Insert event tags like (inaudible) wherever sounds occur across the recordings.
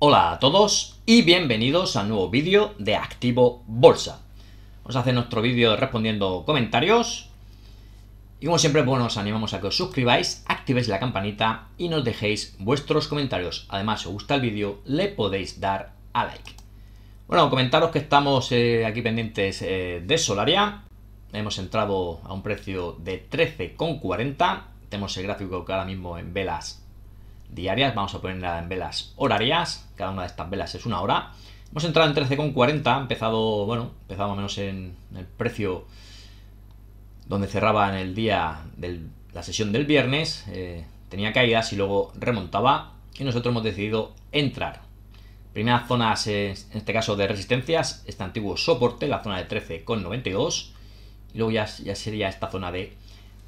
Hola a todos y bienvenidos al nuevo vídeo de Activo Bolsa. Vamos a hacer nuestro vídeo respondiendo comentarios. Y como siempre, bueno, os animamos a que os suscribáis, activéis la campanita y nos dejéis vuestros comentarios. Además, si os gusta el vídeo, le podéis dar a like. Bueno, comentaros que estamos eh, aquí pendientes eh, de Solaria. Hemos entrado a un precio de 13,40. Tenemos el gráfico que ahora mismo en velas diarias, vamos a ponerla en velas horarias, cada una de estas velas es una hora. Hemos entrado en 13,40, empezado, bueno, empezado más o menos en el precio donde cerraba en el día de la sesión del viernes, eh, tenía caídas y luego remontaba y nosotros hemos decidido entrar. Primera zona en este caso de resistencias, este antiguo soporte, la zona de 13,92 y luego ya, ya sería esta zona de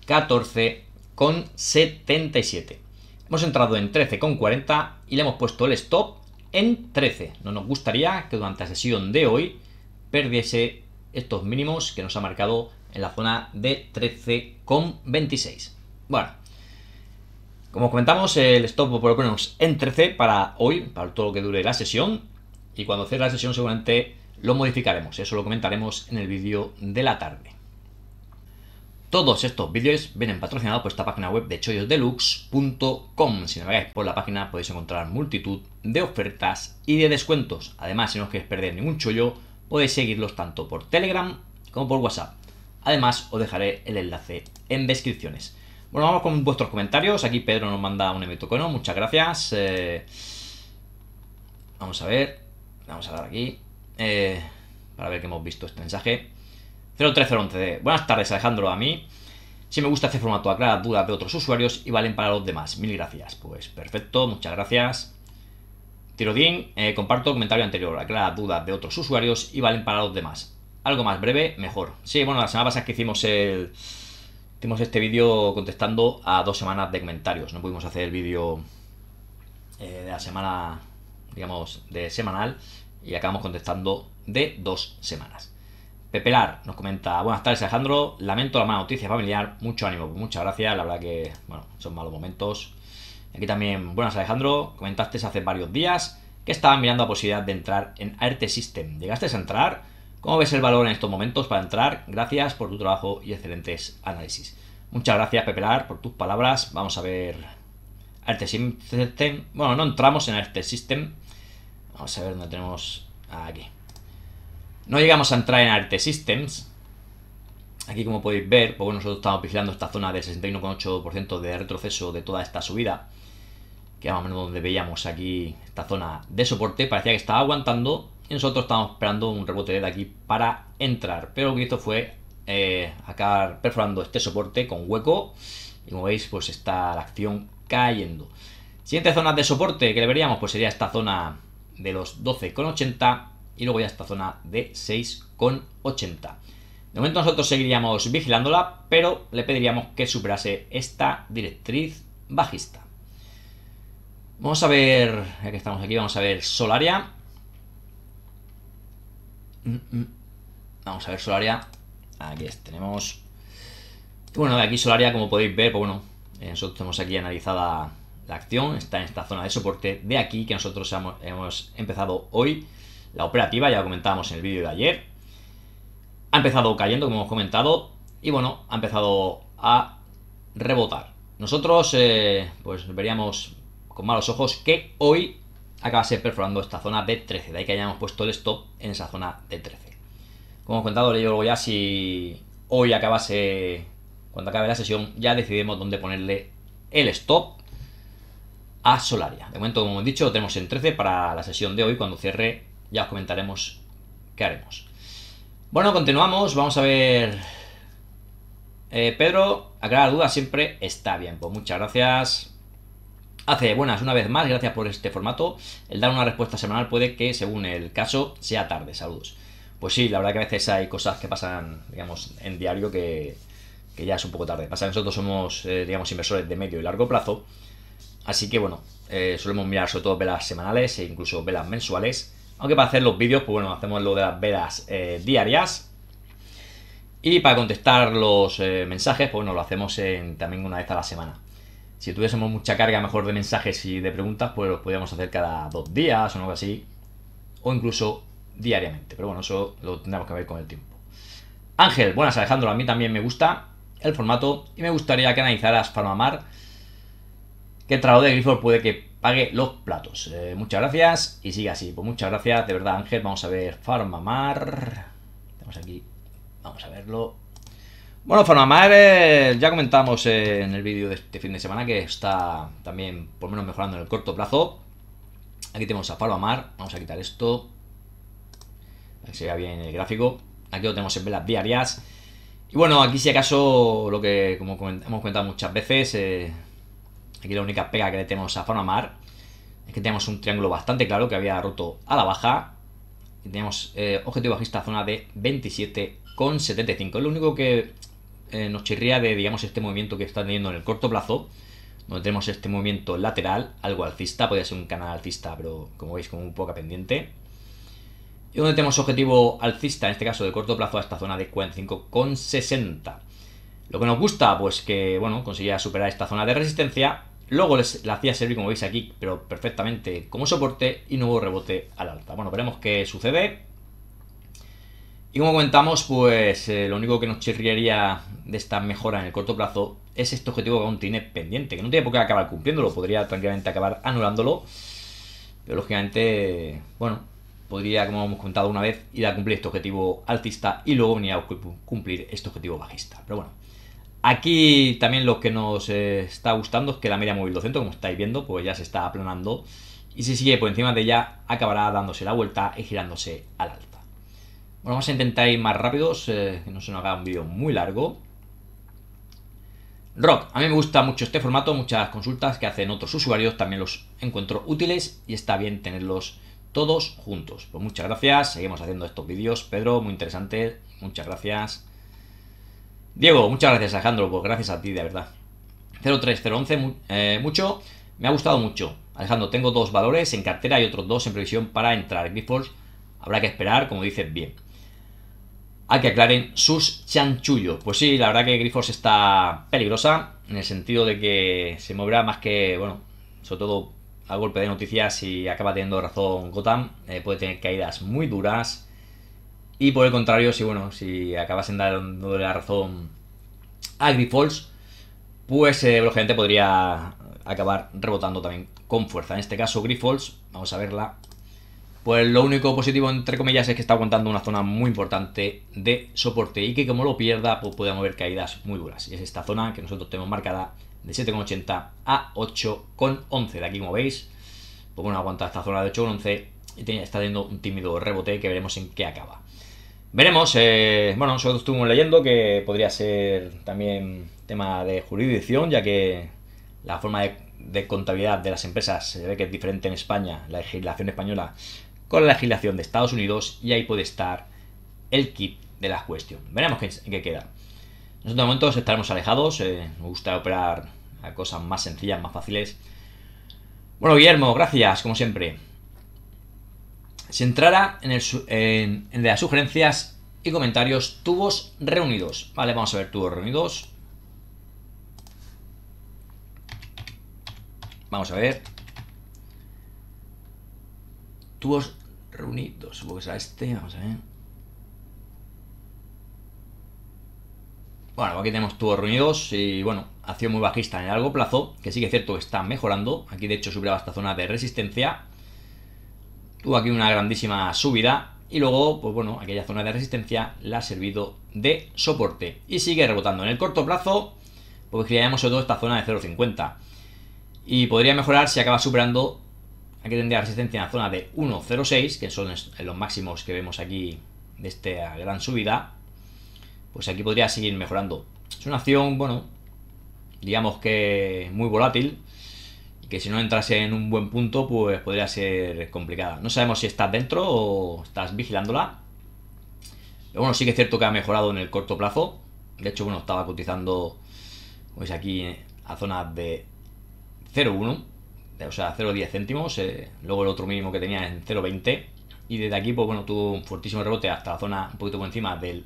14,77. Hemos entrado en 13,40 y le hemos puesto el stop en 13. No nos gustaría que durante la sesión de hoy perdiese estos mínimos que nos ha marcado en la zona de 13,26. Bueno, como comentamos, el stop por lo menos en 13 para hoy, para todo lo que dure la sesión. Y cuando cierre la sesión seguramente lo modificaremos. Eso lo comentaremos en el vídeo de la tarde. Todos estos vídeos vienen patrocinados por esta página web de chollosdeluxe.com. Si navegáis por la página podéis encontrar multitud de ofertas y de descuentos. Además, si no os queréis perder ningún chollo, podéis seguirlos tanto por Telegram como por WhatsApp. Además, os dejaré el enlace en descripciones. Bueno, vamos con vuestros comentarios. Aquí Pedro nos manda un cono, Muchas gracias. Eh, vamos a ver. Vamos a dar aquí. Eh, para ver que hemos visto este mensaje. 03011D. Buenas tardes, Alejandro. A mí si me gusta este formato, aclara dudas de otros usuarios y valen para los demás. Mil gracias. Pues perfecto, muchas gracias. Tirodín, eh, comparto el comentario anterior, aclara dudas de otros usuarios y valen para los demás. Algo más breve, mejor. Sí, bueno, la semana pasada que hicimos el... Hicimos este vídeo contestando a dos semanas de comentarios. No pudimos hacer el vídeo eh, de la semana, digamos, de semanal y acabamos contestando de dos semanas. Pepelar nos comenta, buenas tardes Alejandro, lamento la mala noticia familiar, mucho ánimo, muchas gracias, la verdad que, bueno, son malos momentos. Aquí también, buenas Alejandro, comentaste hace varios días que estaban mirando la posibilidad de entrar en Arte System. ¿Llegaste a entrar? ¿Cómo ves el valor en estos momentos para entrar? Gracias por tu trabajo y excelentes análisis. Muchas gracias Pepelar por tus palabras, vamos a ver Arte System, bueno, no entramos en Arte System, vamos a ver dónde tenemos aquí. No llegamos a entrar en Arte Systems. Aquí como podéis ver, pues nosotros estamos vigilando esta zona del 61,8% de retroceso de toda esta subida. Que era más o menos donde veíamos aquí esta zona de soporte. Parecía que estaba aguantando y nosotros estábamos esperando un rebote de aquí para entrar. Pero lo que hizo fue eh, acabar perforando este soporte con hueco. Y como veis, pues está la acción cayendo. Siguiente zona de soporte que le veríamos, pues sería esta zona de los 12,80 y luego ya esta zona de 6,80. De momento nosotros seguiríamos vigilándola, pero le pediríamos que superase esta directriz bajista. Vamos a ver, ya que estamos aquí, vamos a ver Solaria. Mm, mm. Vamos a ver Solaria. Aquí tenemos. Bueno, de aquí Solaria, como podéis ver, pues bueno, eh, nosotros tenemos aquí analizada la acción, está en esta zona de soporte de aquí que nosotros hemos empezado hoy. La operativa, ya lo comentábamos en el vídeo de ayer. Ha empezado cayendo, como hemos comentado, y bueno, ha empezado a rebotar. Nosotros, eh, pues veríamos con malos ojos que hoy acabase perforando esta zona de 13, de ahí que hayamos puesto el stop en esa zona de 13. Como hemos comentado, le digo luego ya si hoy acabase, cuando acabe la sesión, ya decidimos dónde ponerle el stop a Solaria. De momento, como hemos dicho, tenemos en 13 para la sesión de hoy cuando cierre ya os comentaremos qué haremos. Bueno, continuamos, vamos a ver... Eh, Pedro, aclarar dudas siempre está bien, pues muchas gracias. Hace buenas una vez más, gracias por este formato. El dar una respuesta semanal puede que, según el caso, sea tarde. Saludos. Pues sí, la verdad que a veces hay cosas que pasan, digamos, en diario que, ya es un poco tarde. nosotros somos, eh, digamos, inversores de medio y largo plazo. Así que, bueno, eh, solemos mirar sobre todo velas semanales e incluso velas mensuales. Aunque para hacer los vídeos, pues bueno, hacemos lo de las vedas eh, diarias. Y para contestar los eh, mensajes, pues bueno, lo hacemos también una vez a la semana. Si tuviésemos mucha carga mejor de mensajes y de preguntas, pues los podríamos hacer cada dos días o algo así. O incluso diariamente. Pero bueno, eso lo tendremos que ver con el tiempo. Ángel, buenas Alejandro, a mí también me gusta el formato y me gustaría que analizaras Farmamar. ¿Qué trabajo de Grifford puede que pague los platos. Eh, muchas gracias y sigue así. Pues muchas gracias, de verdad Ángel. Vamos a ver Farmamar. Tenemos aquí. Vamos a verlo. Bueno, Farmamar, eh, ya comentamos en el vídeo de este fin de semana que está también por lo menos mejorando en el corto plazo. Aquí tenemos a Farmamar. Vamos a quitar esto. Para que se vea bien el gráfico. Aquí lo tenemos en velas diarias. Y bueno, aquí si acaso lo que como hemos comentado muchas veces eh, Aquí la única pega que le tenemos a mar es que tenemos un triángulo bastante claro que había roto a la baja. Y tenemos eh, objetivo bajista zona de 27,75. Es lo único que eh, nos chirría de, digamos, este movimiento que está teniendo en el corto plazo. Donde tenemos este movimiento lateral, algo alcista, podría ser un canal alcista, pero como veis, como un poca pendiente. Y donde tenemos objetivo alcista, en este caso de corto plazo, a esta zona de 45,60. Lo que nos gusta, pues que, bueno, conseguía superar esta zona de resistencia Luego les, la hacía servir, como veis aquí, pero perfectamente como soporte y nuevo rebote al alta. Bueno, veremos qué sucede. Y como comentamos, pues eh, lo único que nos chirriaría de esta mejora en el corto plazo es este objetivo que aún tiene pendiente, que no tiene por qué acabar cumpliéndolo, podría tranquilamente acabar anulándolo, pero lógicamente, bueno, podría, como hemos contado una vez, ir a cumplir este objetivo altista y luego venir a cumplir este objetivo bajista. Pero bueno, Aquí también lo que nos eh, está gustando es que la media móvil 200, como estáis viendo, pues ya se está aplanando y si sigue por encima de ella acabará dándose la vuelta y girándose al alta. Bueno, vamos a intentar ir más rápidos, que no se nos haga un vídeo muy largo. Rock, a mí me gusta mucho este formato, muchas consultas que hacen otros usuarios también los encuentro útiles y está bien tenerlos todos juntos. Pues muchas gracias, seguimos haciendo estos vídeos, Pedro, muy interesante, muchas gracias. Diego, muchas gracias Alejandro, pues gracias a ti, de verdad. 03011, eh, mucho, me ha gustado mucho. Alejandro, tengo dos valores en cartera y otros dos en previsión para entrar. Grifols habrá que esperar, como dices bien. Hay que aclaren sus chanchullo. Pues sí, la verdad que Grifos está peligrosa, en el sentido de que se moverá más que, bueno, sobre todo a golpe de noticias y acaba teniendo razón Gotham. Eh, puede tener caídas muy duras y por el contrario, si bueno, si acabasen dándole la razón a Grifols, pues eh, lógicamente podría acabar rebotando también con fuerza. En este caso, Grifols, vamos a verla. Pues lo único positivo, entre comillas, es que está aguantando una zona muy importante de soporte y que como lo pierda, pues puede mover caídas muy duras. Y es esta zona que nosotros tenemos marcada de 7,80 a 8,11. De aquí, como veis, pues bueno, aguanta esta zona de 8,11 y está teniendo un tímido rebote que veremos en qué acaba. Veremos, eh, bueno, nosotros estuvimos leyendo que podría ser también tema de jurisdicción, ya que la forma de, contabilidad de las empresas se ve que es diferente en España, la legislación española, con la legislación de Estados Unidos, y ahí puede estar el kit de la cuestión. Veremos qué, queda. Nosotros de momento estaremos alejados, me eh, nos gusta operar a cosas más sencillas, más fáciles. Bueno, Guillermo, gracias, como siempre si entrara en, el, las sugerencias y comentarios tubos reunidos. Vale, vamos a ver tubos reunidos. Vamos a ver. Tubos reunidos. Supongo que será este. Vamos a ver. Bueno, aquí tenemos tubos reunidos y bueno, sido muy bajista en el largo plazo, que sí que es cierto que está mejorando. Aquí de hecho superaba esta zona de resistencia Tuvo aquí una grandísima subida y luego, pues bueno, aquella zona de resistencia la ha servido de soporte. Y sigue rebotando. En el corto plazo, pues queríamos sobre todo esta zona de 0.50. Y podría mejorar si acaba superando, aquí tendría resistencia en la zona de 1.06, que son los máximos que vemos aquí de esta gran subida. Pues aquí podría seguir mejorando. Es una acción, bueno, digamos que muy volátil que si no entrase en un buen punto, pues podría ser complicada. No sabemos si estás dentro o estás vigilándola. Pero bueno, sí que es cierto que ha mejorado en el corto plazo. De hecho, bueno, estaba cotizando pues aquí a zonas de 0,1, o sea, 0,10 céntimos. Eh, luego el otro mínimo que tenía en 0,20. Y desde aquí, pues bueno, tuvo un fortísimo rebote hasta la zona un poquito por encima del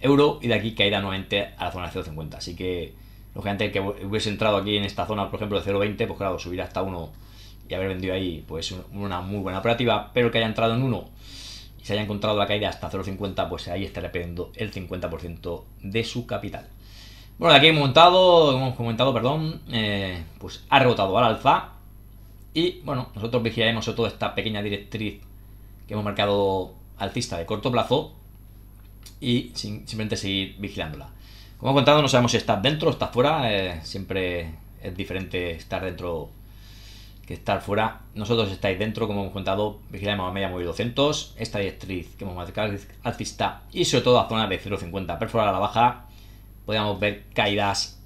euro. Y de aquí caída nuevamente a la zona de 0,50. Así que Lógicamente, que hubiese entrado aquí en esta zona, por ejemplo, de 0.20, pues claro, subir hasta 1 y haber vendido ahí, pues una muy buena operativa, pero que haya entrado en 1 y se haya encontrado la caída hasta 0.50, pues ahí estaría perdiendo el 50% de su capital. Bueno, aquí hemos montado, hemos comentado, perdón, eh, pues ha rebotado al alza y bueno, nosotros vigilaremos sobre esta pequeña directriz que hemos marcado alcista de corto plazo y simplemente seguir vigilándola. Como hemos contado, no sabemos si estás dentro o estás fuera. Eh, siempre es diferente estar dentro que estar fuera. Nosotros estáis dentro, como hemos contado, vigilamos a media móvil 200, esta directriz que hemos marcado alcista y sobre todo a zona de 0,50 perforada a la baja, podríamos ver caídas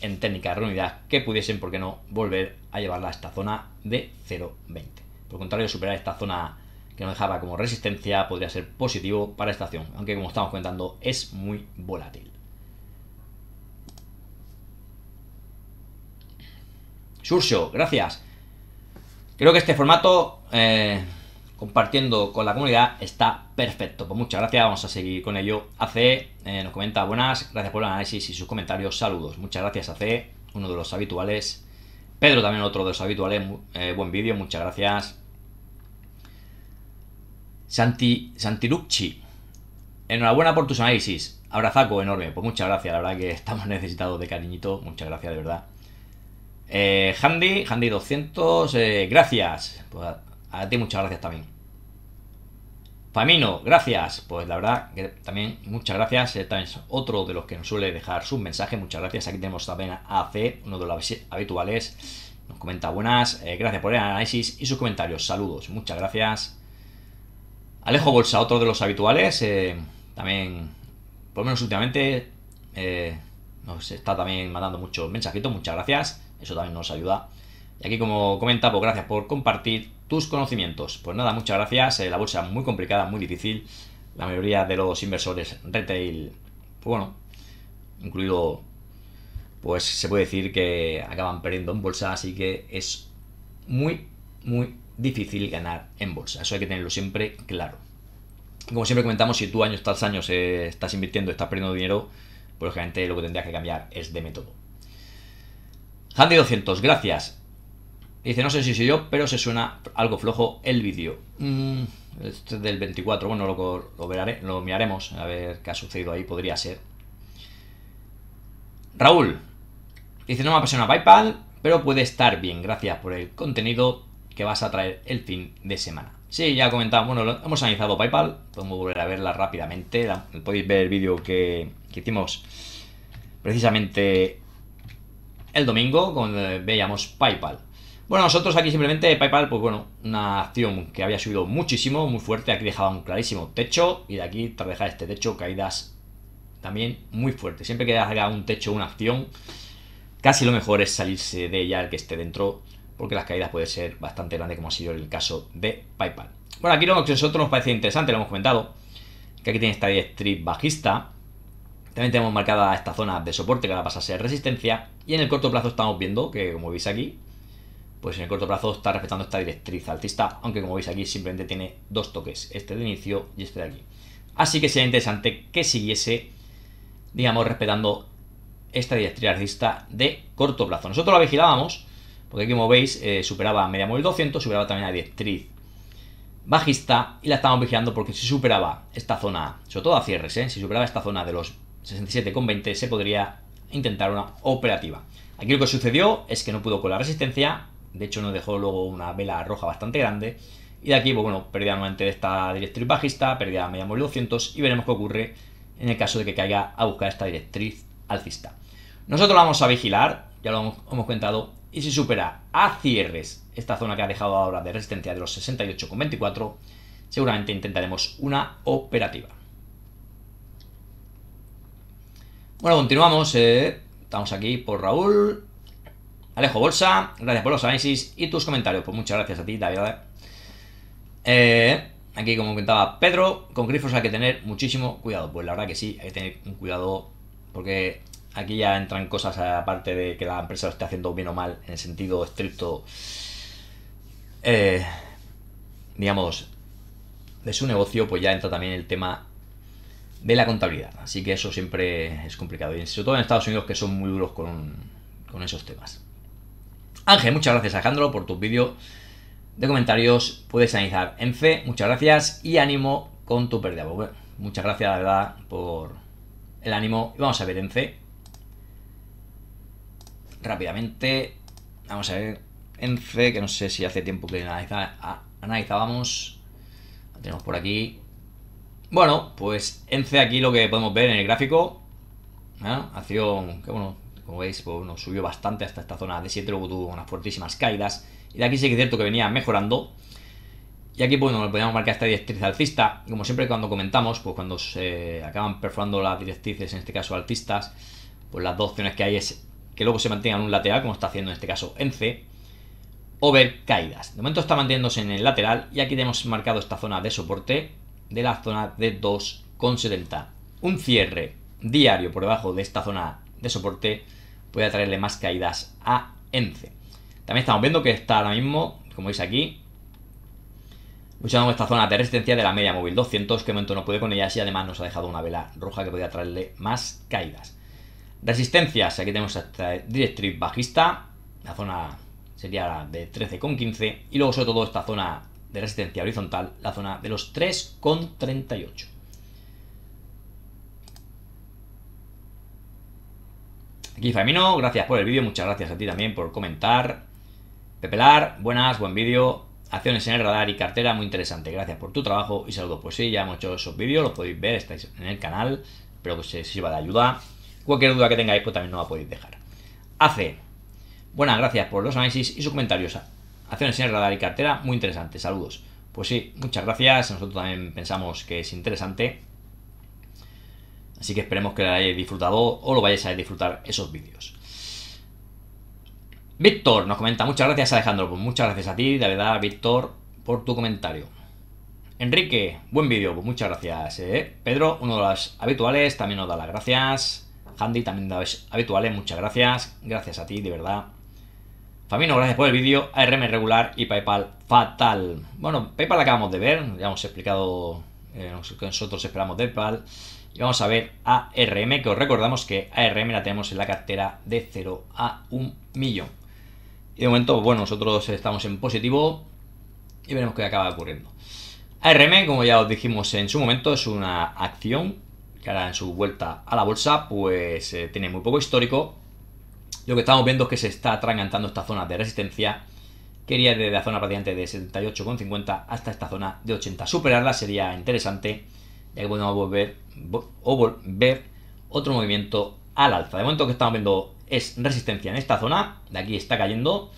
en técnicas reunidas que pudiesen, por qué no, volver a llevarla a esta zona de 0,20. Por contrario, superar esta zona que nos dejaba como resistencia podría ser positivo para esta acción, aunque como estamos contando es muy volátil. Surso, gracias. Creo que este formato, eh, compartiendo con la comunidad, está perfecto. Pues muchas gracias, vamos a seguir con ello. ACE eh, nos comenta buenas, gracias por el análisis y sus comentarios, saludos. Muchas gracias ACE, uno de los habituales. Pedro también otro de los habituales, eh, buen vídeo, muchas gracias. Santi, enhorabuena por tus análisis. Abrazaco enorme, pues muchas gracias, la verdad que (laughs) estamos necesitados de cariñito, muchas gracias de verdad. Eh, Handy, Handy 200, eh, gracias. Pues, a, ti muchas gracias también. Famino, gracias. Pues la verdad que también muchas gracias. también es otro de los que nos suele dejar sus mensajes. Muchas gracias. Aquí tenemos también a AC, uno de los habituales. Nos comenta buenas. Eh, gracias por el análisis y sus comentarios. Saludos. Muchas gracias. Alejo Bolsa, otro de los habituales. también, por lo menos últimamente, nos está también mandando muchos mensajitos. Muchas gracias. Eso también nos ayuda. Y aquí, como comenta, pues gracias por compartir tus conocimientos. Pues nada, muchas gracias. Eh, la bolsa es muy complicada, muy difícil. La mayoría de los inversores retail, pues bueno, incluido, pues se puede decir que acaban perdiendo en bolsa, así que es muy, muy difícil ganar en bolsa. Eso hay que tenerlo siempre claro. Como siempre comentamos, si tú años tras años estás invirtiendo, estás perdiendo dinero, pues obviamente lo que tendrías que cambiar es de método. Handy 200, gracias. Dice, no sé si soy yo, pero se suena algo flojo el vídeo. Mm, este del 24, bueno, lo, lo, lo miraremos, a ver qué ha sucedido ahí, podría ser. Raúl, dice, no me apasiona PayPal, pero puede estar bien, gracias por el contenido que vas a traer el fin de semana. Sí, ya comentamos, bueno, hemos analizado PayPal, podemos volver a verla rápidamente, podéis ver el vídeo que hicimos precisamente el domingo, con veíamos PayPal. Bueno, nosotros aquí simplemente PayPal, pues bueno, una acción que había subido muchísimo, muy fuerte, aquí dejaba un clarísimo techo y de aquí tras dejar este techo caídas también muy fuerte Siempre que haga un techo una acción, casi lo mejor es salirse de ella el que esté dentro porque las caídas pueden ser bastante grandes como ha sido el caso de PayPal. Bueno, aquí lo que nosotros nos parece interesante, lo hemos comentado, que aquí tiene esta directriz bajista, también tenemos marcada esta zona de soporte que ahora pasa a ser resistencia. Y en el corto plazo estamos viendo que, como veis aquí, pues en el corto plazo está respetando esta directriz altista aunque como veis aquí simplemente tiene dos toques, este de inicio y este de aquí. Así que sería interesante que siguiese, digamos, respetando esta directriz alcista de corto plazo. Nosotros la vigilábamos, porque como veis eh, superaba media móvil 200, superaba también la directriz bajista y la estamos vigilando porque si superaba esta zona, sobre todo a cierres, ¿eh? si superaba esta zona de los 67,20 se podría intentar una operativa. Aquí lo que sucedió es que no pudo con la resistencia, de hecho nos dejó luego una vela roja bastante grande, y de aquí, pues bueno, pérdida nuevamente de esta directriz bajista, pérdida media móvil 200, y veremos qué ocurre en el caso de que caiga a buscar esta directriz alcista. Nosotros la vamos a vigilar, ya lo hemos, hemos comentado, y si supera a cierres esta zona que ha dejado ahora de resistencia de los 68,24, seguramente intentaremos una operativa. Bueno, continuamos. Eh. estamos aquí por Raúl. Alejo Bolsa, gracias por los análisis y tus comentarios. Pues muchas gracias a ti, David. Eh. Eh, aquí, como comentaba Pedro, con grifos hay que tener muchísimo cuidado. Pues la verdad que sí, hay que tener un cuidado porque aquí ya entran cosas aparte de que la empresa lo esté haciendo bien o mal en el sentido estricto, digamos, de su negocio, pues ya entra también el tema de la contabilidad. Así que eso siempre es complicado. Y sobre todo en Estados Unidos que son muy duros con, con esos temas. Ángel, muchas gracias Alejandro por tu vídeo... de comentarios. Puedes analizar en C... Muchas gracias y ánimo con tu pérdida. Pues muchas gracias, la verdad, por el ánimo. Y vamos a ver en fe. Rápidamente. Vamos a ver en fe, que no sé si hace tiempo que analizábamos. tenemos por aquí. Bueno, pues ENCE aquí lo que podemos ver en el gráfico. ¿eh? Acción, como veis, pues, subió bastante hasta esta zona de 7, luego tuvo unas fortísimas caídas. Y de aquí sí que es cierto que venía mejorando. Y aquí, bueno, pues, podemos marcar esta directriz alcista. Como siempre cuando comentamos, pues cuando se acaban perforando las directrices, en este caso alcistas, pues las dos opciones que hay es que luego se mantengan en un lateral, como está haciendo en este caso ENCE, o ver caídas. De momento está manteniéndose en el lateral y aquí tenemos marcado esta zona de soporte, de la zona de 2,70. Un cierre diario por debajo de esta zona de soporte puede traerle más caídas a ENCE. También estamos viendo que está ahora mismo, como veis aquí, luchando esta zona de resistencia de la media móvil 200, que momento no puede con ella y además nos ha dejado una vela roja que podría traerle más caídas. Resistencias, aquí tenemos esta directriz bajista, la zona sería de 13,15 y luego sobre todo esta zona resistencia horizontal la zona de los 3,38. Aquí Famino, gracias por el vídeo, muchas gracias a ti también por comentar. Pepelar, buenas, buen vídeo. Acciones en el radar y cartera, muy interesante. Gracias por tu trabajo y saludos. Pues sí, ya hemos hecho esos vídeos, los podéis ver, estáis en el canal. Espero que os sirva de ayuda. Cualquier duda que tengáis, pues también nos la podéis dejar. AC, buenas, gracias por los análisis y sus comentarios Hacer enseñar radar y cartera, muy interesante, saludos. Pues sí, muchas gracias, nosotros también pensamos que es interesante. Así que esperemos que lo hayáis disfrutado o lo vayáis a disfrutar esos vídeos. Víctor nos comenta, muchas gracias Alejandro, pues muchas gracias a ti, de verdad, Víctor, por tu comentario. Enrique, buen vídeo, pues muchas gracias. Eh. Pedro, uno de los habituales, también nos da las gracias. Handy, también de los habituales, muchas gracias. Gracias a ti, de verdad. Famino, gracias por el vídeo, ARM regular y PayPal fatal. Bueno, PayPal acabamos de ver, ya hemos explicado lo eh, que nosotros esperamos de PayPal. Y vamos a ver ARM, que os recordamos que ARM la tenemos en la cartera de 0 a 1 millón. Y de momento, bueno, nosotros estamos en positivo y veremos qué acaba ocurriendo. ARM, como ya os dijimos en su momento, es una acción que ahora en su vuelta a la bolsa, pues eh, tiene muy poco histórico lo que estamos viendo es que se está atragantando esta zona de resistencia que iría desde la zona radiante de 78,50 hasta esta zona de 80. Superarla sería interesante, ya que podemos volver, o volver otro movimiento al alza. De momento lo que estamos viendo es resistencia en esta zona, de aquí está cayendo.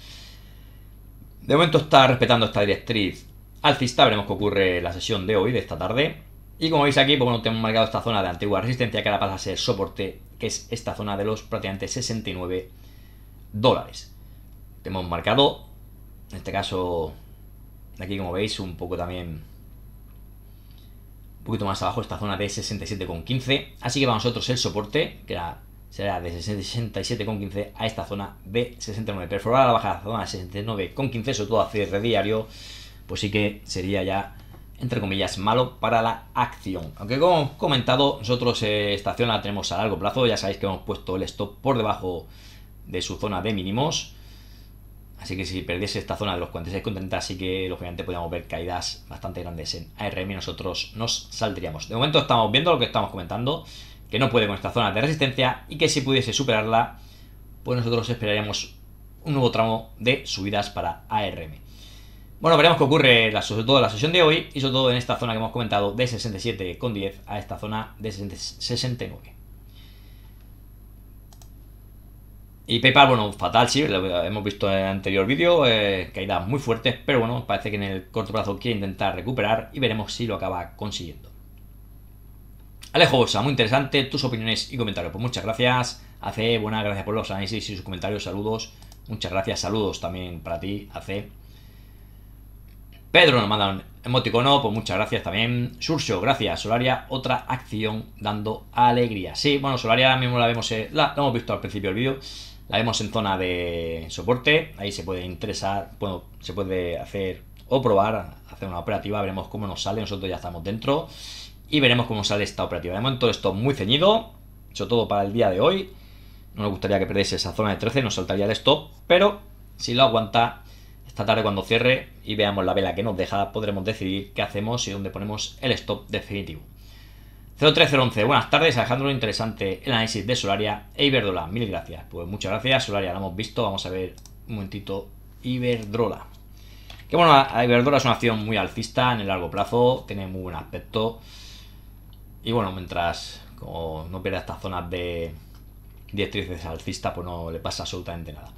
De momento está respetando esta directriz alcista, veremos qué ocurre la sesión de hoy, de esta tarde. Y como veis aquí, pues bueno, tengo marcado esta zona de antigua resistencia que ahora pasa a ser soporte, que es esta zona de los prácticamente 69 dólares. Tenemos marcado, en este caso, aquí como veis, un poco también Un poquito más abajo esta zona de 67,15. Así que para nosotros el soporte, que será de 67,15 a esta zona de 69. Perforar la baja zona de 69,15, sobre todo a cierre diario, pues sí que sería ya entre comillas, malo para la acción. Aunque como hemos comentado, nosotros eh, esta acción la tenemos a largo plazo, ya sabéis que hemos puesto el stop por debajo de su zona de mínimos, así que si perdiese esta zona de los 46,30 Así que lógicamente podríamos ver caídas bastante grandes en ARM y nosotros nos saldríamos. De momento estamos viendo lo que estamos comentando, que no puede con esta zona de resistencia y que si pudiese superarla, pues nosotros esperaríamos un nuevo tramo de subidas para ARM. Bueno, veremos qué ocurre la, sobre todo en la sesión de hoy y sobre todo en esta zona que hemos comentado de 67,10 a esta zona de 69. Y PayPal, bueno, fatal, sí, lo hemos visto en el anterior vídeo, eh, caídas muy fuertes, pero bueno, parece que en el corto plazo quiere intentar recuperar y veremos si lo acaba consiguiendo. Alejo sea, muy interesante, tus opiniones y comentarios. Pues muchas gracias, AC, buenas gracias por los análisis y sus comentarios, saludos. Muchas gracias, saludos también para ti, AC. Pedro nos manda un emoticono, pues muchas gracias también. Surcio, gracias. Solaria, otra acción dando alegría. Sí, bueno, Solaria mismo la vemos, eh, la, hemos visto al principio del vídeo. La vemos en zona de soporte. Ahí se puede interesar, bueno, se puede hacer o probar, hacer una operativa. Veremos cómo nos sale. Nosotros ya estamos dentro y veremos cómo sale esta operativa. De momento esto muy ceñido, hecho todo para el día de hoy. No nos gustaría que perdiese esa zona de 13, nos saltaría el stop, pero si lo aguanta esta tarde cuando cierre y veamos la vela que nos deja, podremos decidir qué hacemos y dónde ponemos el stop definitivo. 03011, buenas tardes Alejandro, interesante el análisis de Solaria e Iberdrola, mil gracias. Pues muchas gracias, Solaria la hemos visto, vamos a ver un momentito Iberdrola. Que bueno, Iberdrola es una acción muy alcista en el largo plazo, tiene muy buen aspecto. Y bueno, mientras como no pierda estas zonas de directrices alcista pues no le pasa absolutamente nada.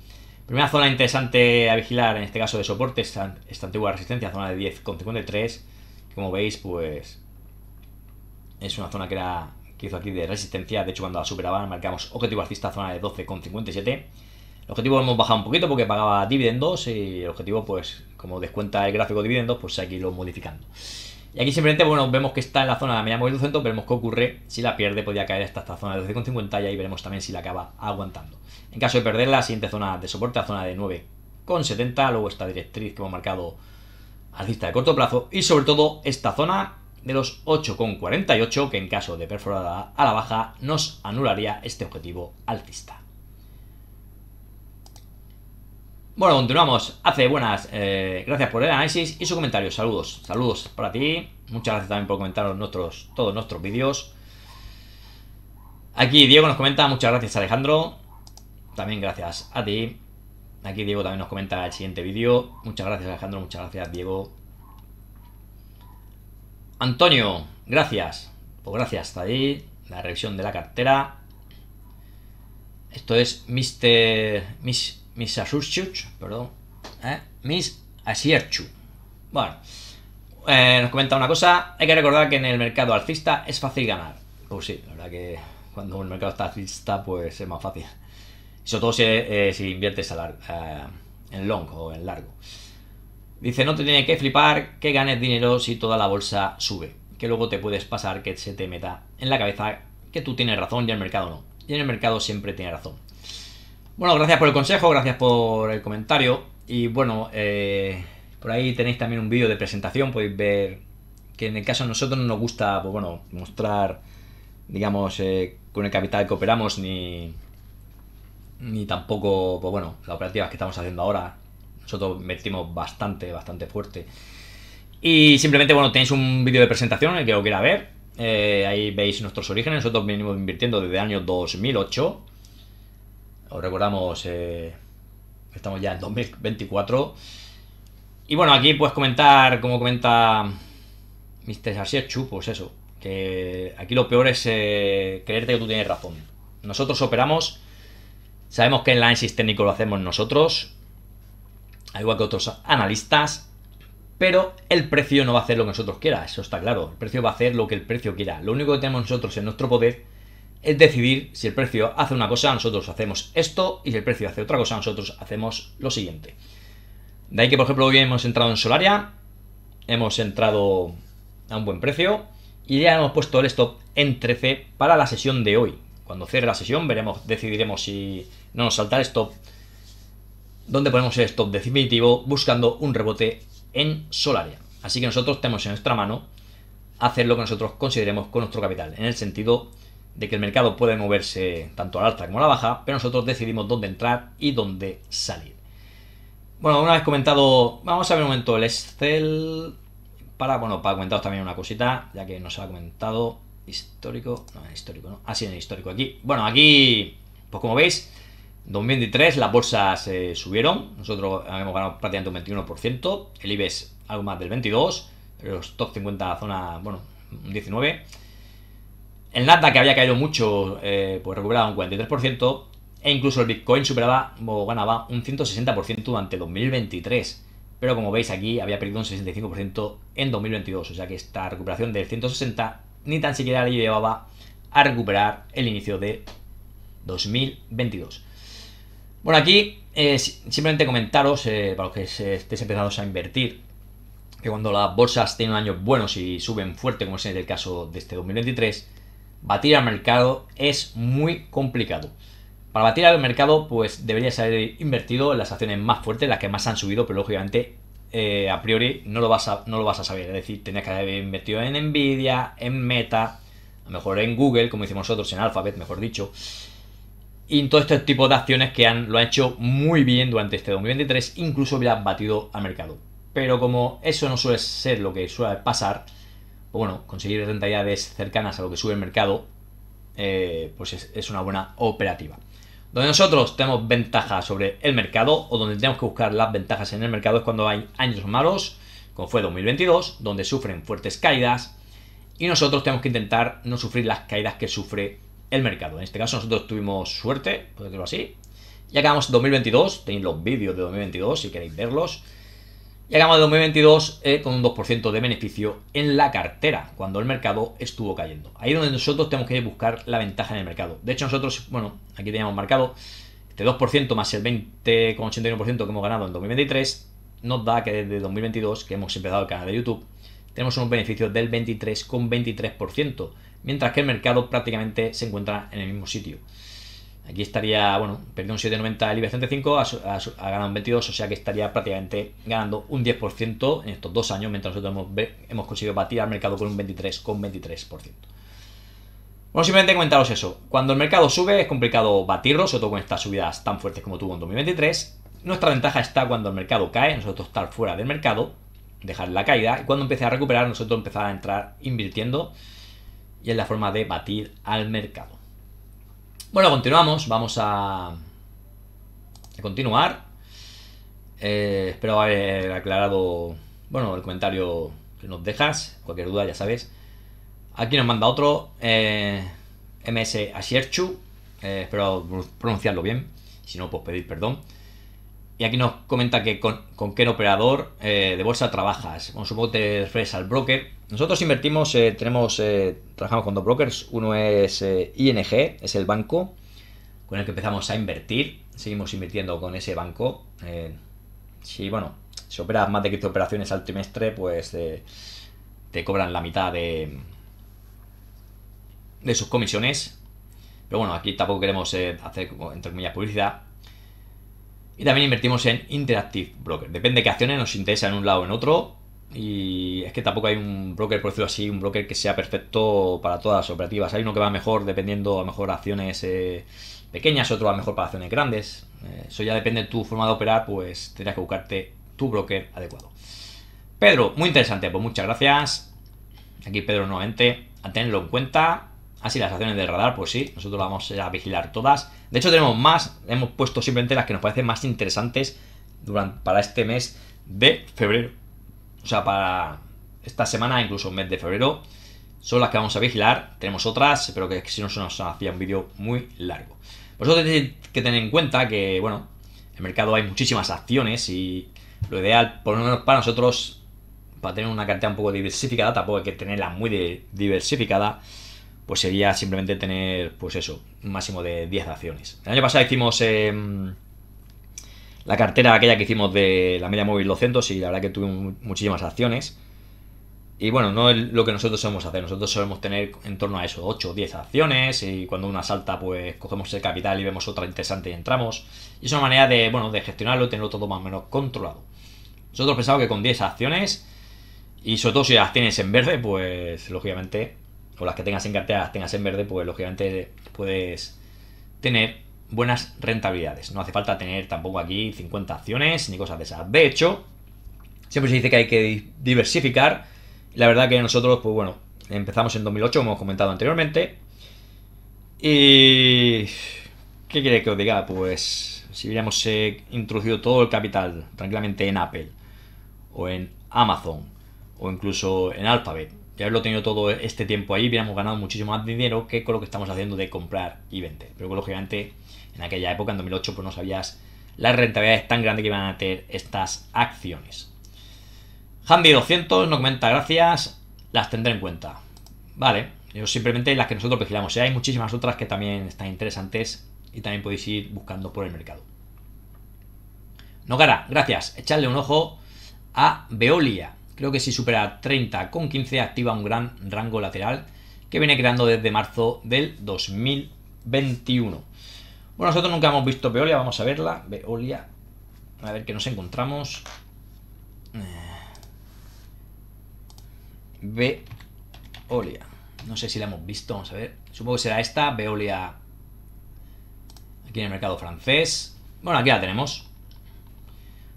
Primera zona interesante a vigilar en este caso de soporte es esta antigua resistencia, zona de 10,53. Como veis, pues es una zona que era que hizo aquí de resistencia. De hecho, cuando la superaban, marcamos objetivo artista zona de 12,57. El objetivo lo hemos bajado un poquito porque pagaba dividendos y el objetivo, pues, como descuenta el gráfico de dividendos, pues aquí lo modificando. Y aquí simplemente, bueno, vemos que está en la zona de la media móvil 200, veremos qué ocurre. Si la pierde, podría caer hasta esta zona de 12,50 y ahí veremos también si la acaba aguantando. En caso de perder la siguiente zona de soporte, la zona de 9,70, luego esta directriz que hemos marcado alcista de corto plazo y sobre todo esta zona de los 8,48 que en caso de perforada a la baja nos anularía este objetivo alcista. Bueno, continuamos. Hace buenas. Eh, gracias por el análisis y su comentario. Saludos. Saludos para ti. Muchas gracias también por comentar nuestros, todos nuestros vídeos. Aquí Diego nos comenta. Muchas gracias Alejandro. También gracias a ti. Aquí Diego también nos comenta el siguiente vídeo. Muchas gracias Alejandro. Muchas gracias Diego. Antonio. Gracias. Pues gracias a ti. La revisión de la cartera. Esto es Mr. Miss Miss perdón, Miss ¿eh? mis Bueno, eh, nos comenta una cosa, hay que recordar que en el mercado alcista es fácil ganar. Pues sí, la verdad que cuando el mercado está alcista, pues es más fácil. Sobre todo si, eh, inviertes en long o en largo. Dice, no te tiene que flipar que ganes dinero si toda la bolsa sube. Que luego te puedes pasar que se te meta en la cabeza que tú tienes razón y el mercado no. Y en el mercado siempre tiene razón. Bueno, gracias por el consejo, gracias por el comentario. Y bueno, eh, por ahí tenéis también un vídeo de presentación, podéis ver que en el caso de nosotros no nos gusta, pues bueno, mostrar, digamos, eh, con el capital que operamos, ni, ni tampoco, pues bueno, las operativas que estamos haciendo ahora. Nosotros invertimos bastante, bastante fuerte. Y simplemente, bueno, tenéis un vídeo de presentación, el que lo quiera ver. Eh, ahí veis nuestros orígenes. Nosotros venimos invirtiendo desde el año 2008 os recordamos, eh, estamos ya en 2024. Y bueno, aquí puedes comentar, como comenta Mr. Chu pues eso, que aquí lo peor es eh, creerte que tú tienes razón. Nosotros operamos, sabemos que en la análisis técnico lo hacemos nosotros, al igual que otros analistas, pero el precio no va a hacer lo que nosotros quiera, eso está claro. El precio va a hacer lo que el precio quiera. Lo único que tenemos nosotros en nuestro poder es decidir si el precio hace una cosa, nosotros hacemos esto, y si el precio hace otra cosa, nosotros hacemos lo siguiente. De ahí que, por ejemplo, hoy hemos entrado en Solaria, hemos entrado a un buen precio, y ya hemos puesto el stop en 13 para la sesión de hoy. Cuando cierre la sesión veremos, decidiremos si no nos salta el stop, donde ponemos el stop definitivo buscando un rebote en Solaria. Así que nosotros tenemos en nuestra mano hacer lo que nosotros consideremos con nuestro capital, en el sentido de que el mercado puede moverse tanto al la alta como a la baja, pero nosotros decidimos dónde entrar y dónde salir. Bueno, una vez comentado, vamos a ver un momento el Excel para, bueno, para comentaros también una cosita, ya que no se ha comentado histórico, no, histórico, ¿no? Así ah, en el histórico aquí. Bueno, aquí, pues como veis, 2023 las bolsas se eh, subieron, nosotros hemos ganado prácticamente un 21%, el IBEX algo más del 22%, los top 50 zona, bueno, 19%, el Nasdaq que había caído mucho, eh, pues recuperaba un 43%, e incluso el Bitcoin superaba o ganaba un 160% durante 2023. Pero como veis aquí había perdido un 65% en 2022, o sea que esta recuperación del 160 ni tan siquiera le llevaba a recuperar el inicio de 2022. Bueno, aquí eh, simplemente comentaros, eh, para los que estéis empezados a invertir, que cuando las bolsas tienen años buenos y suben fuerte, como es el caso de este 2023, batir al mercado es muy complicado. Para batir al mercado, pues deberías haber invertido en las acciones más fuertes, las que más han subido, pero lógicamente eh, a priori no lo, vas a, no lo vas a saber. Es decir, tenías que haber invertido en Nvidia, en Meta, a lo mejor en Google, como hicimos nosotros, en Alphabet, mejor dicho. Y en todo este tipo de acciones que han, lo han hecho muy bien durante este 2023, incluso hubieran batido al mercado. Pero como eso no suele ser lo que suele pasar, bueno, conseguir rentabilidades cercanas a lo que sube el mercado, eh, pues es, una buena operativa. Donde nosotros tenemos ventajas sobre el mercado o donde tenemos que buscar las ventajas en el mercado es cuando hay años malos, como fue 2022, donde sufren fuertes caídas y nosotros tenemos que intentar no sufrir las caídas que sufre el mercado. En este caso nosotros tuvimos suerte, por decirlo así, y acabamos 2022, tenéis los vídeos de 2022 si queréis verlos, Llegamos al 2022 eh, con un 2% de beneficio en la cartera, cuando el mercado estuvo cayendo. Ahí es donde nosotros tenemos que buscar la ventaja en el mercado. De hecho, nosotros, bueno, aquí teníamos marcado este 2% más el 20,81% que hemos ganado en 2023, nos da que desde 2022, que hemos empezado el canal de YouTube, tenemos unos beneficios del 23,23%, mientras que el mercado prácticamente se encuentra en el mismo sitio. Aquí estaría, bueno, perdió un 7,90 el IBEX 35, ha, ganado un 22, o sea que estaría prácticamente ganando un 10% en estos dos años, mientras nosotros hemos, conseguido batir al mercado con un 23,23%. con 23%. Bueno, simplemente comentaros eso. Cuando el mercado sube es complicado batirlo, sobre todo con estas subidas tan fuertes como tuvo en 2023. Nuestra ventaja está cuando el mercado cae, nosotros estar fuera del mercado, dejar la caída, y cuando empiece a recuperar, nosotros empezar a entrar invirtiendo, y es la forma de batir al mercado. Bueno, continuamos. Vamos a, continuar. Eh, espero haber aclarado, bueno, el comentario que nos dejas. Cualquier duda, ya sabes. Aquí nos manda otro, eh, MS Asierchu, eh, espero pronunciarlo bien. Si no, pues pedir perdón. Y aquí nos comenta que con, qué operador eh, de bolsa trabajas. con supongo que te al broker. Nosotros invertimos, eh, tenemos, eh, trabajamos con dos brokers. Uno es ING, es el banco con el que empezamos a invertir. Seguimos invirtiendo con ese banco. si, bueno, si operas más de 15 operaciones al trimestre, pues te cobran la mitad de, sus comisiones. Pero bueno, aquí tampoco queremos hacer, entre comillas, publicidad. Y también invertimos en Interactive Broker. Depende de qué acciones nos interesa en un lado o en otro. Y es que tampoco hay un broker, por decirlo así, un broker que sea perfecto para todas las operativas. Hay uno que va mejor dependiendo a mejor acciones eh, pequeñas, otro va mejor para acciones grandes. Eh, eso ya depende de tu forma de operar, pues tendrás que buscarte tu broker adecuado. Pedro, muy interesante, pues muchas gracias. Aquí Pedro nuevamente, a tenerlo en cuenta. Así las acciones del radar, pues sí, nosotros las vamos a vigilar todas. De hecho, tenemos más, hemos puesto simplemente las que nos parecen más interesantes durante, para este mes de febrero. O sea, para esta semana, incluso un mes de febrero, son las que vamos a vigilar. Tenemos otras, pero que si no se nos hacía un vídeo muy largo. eso tenéis que tener en cuenta que, bueno, en el mercado hay muchísimas acciones y lo ideal, por lo menos para nosotros, para tener una cantidad un poco diversificada, tampoco hay que tenerla muy diversificada pues sería simplemente tener, pues eso, un máximo de 10 acciones. El año pasado hicimos em, la cartera aquella que hicimos de la media móvil 200 y la verdad que tuvimos muchísimas acciones. Y bueno, no es lo que nosotros solemos hacer, nosotros solemos tener en torno a eso, 8 o 10 acciones y cuando una salta pues cogemos el capital y vemos otra interesante y entramos. Y es una manera de, bueno, de gestionarlo, tenerlo todo más o menos controlado. Nosotros pensamos que con 10 acciones y sobre todo si las tienes en verde, pues lógicamente o las que tengas en cartera, las tengas en verde, pues lógicamente puedes tener buenas rentabilidades. No hace falta tener tampoco aquí 50 acciones ni cosas de esas. De hecho, siempre se dice que hay que diversificar. La verdad que nosotros, pues bueno, empezamos en 2008, como hemos comentado anteriormente. Y... ¿Qué quiere que os diga? Pues si hubiéramos eh, introducido todo el capital tranquilamente en Apple o en Amazon o incluso en Alphabet lo haberlo tenido todo este tiempo ahí, hubiéramos ganado muchísimo más dinero que con lo que estamos haciendo de comprar y vender. Pero lógicamente en aquella época, en 2008, pues no sabías las rentabilidades tan grande que iban a tener estas acciones. Handy 200 nos comenta gracias, las tendré en cuenta. Vale, yo simplemente las que nosotros vigilamos. Hay muchísimas otras que también están interesantes y también podéis ir buscando por el mercado. Nogara, gracias. Echadle un ojo a Veolia. Creo que si supera 30 con 15 activa un gran rango lateral que viene creando desde marzo del 2021. Bueno, nosotros nunca hemos visto Veolia, vamos a verla. Veolia, a ver qué nos encontramos. Eh, Veolia. No sé si la hemos visto, vamos a ver. Supongo que será esta, Veolia aquí en el mercado francés. Bueno, aquí la tenemos.